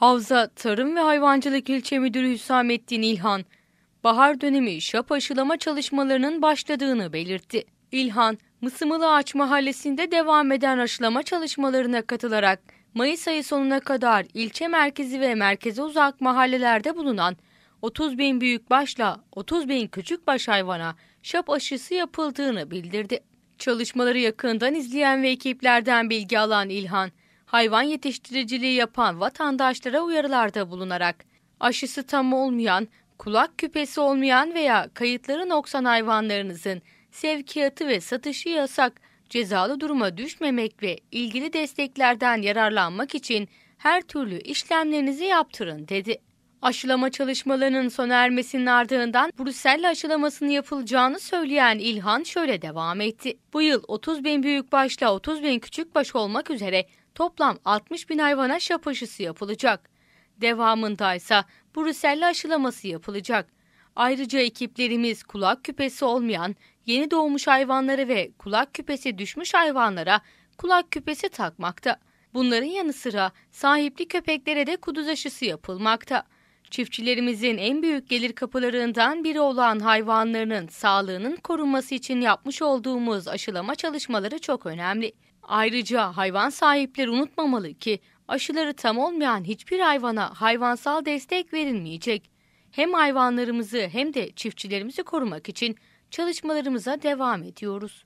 Havza Tarım ve Hayvancılık İlçe Müdürü Hüsamettin İlhan, bahar dönemi şap aşılama çalışmalarının başladığını belirtti. İlhan, Mısımalı Ağaç Mahallesi'nde devam eden aşılama çalışmalarına katılarak Mayıs ayı sonuna kadar ilçe merkezi ve merkeze uzak mahallelerde bulunan 30 bin büyük başla 30 bin küçük baş hayvana şap aşısı yapıldığını bildirdi. Çalışmaları yakından izleyen ve ekiplerden bilgi alan İlhan, hayvan yetiştiriciliği yapan vatandaşlara uyarılarda bulunarak aşısı tam olmayan, kulak küpesi olmayan veya kayıtları noksan hayvanlarınızın sevkiyatı ve satışı yasak cezalı duruma düşmemek ve ilgili desteklerden yararlanmak için her türlü işlemlerinizi yaptırın dedi. Aşılama çalışmalarının sona ermesinin ardından Brüssel aşılamasının yapılacağını söyleyen İlhan şöyle devam etti. Bu yıl 30 bin büyük başla 30 bin küçük baş olmak üzere toplam 60 bin hayvana şap aşısı yapılacak. Devamında ise Brüssel aşılaması yapılacak. Ayrıca ekiplerimiz kulak küpesi olmayan yeni doğmuş hayvanlara ve kulak küpesi düşmüş hayvanlara kulak küpesi takmakta. Bunların yanı sıra sahipli köpeklere de kuduz aşısı yapılmakta. Çiftçilerimizin en büyük gelir kapılarından biri olan hayvanlarının sağlığının korunması için yapmış olduğumuz aşılama çalışmaları çok önemli. Ayrıca hayvan sahipleri unutmamalı ki aşıları tam olmayan hiçbir hayvana hayvansal destek verilmeyecek. Hem hayvanlarımızı hem de çiftçilerimizi korumak için çalışmalarımıza devam ediyoruz.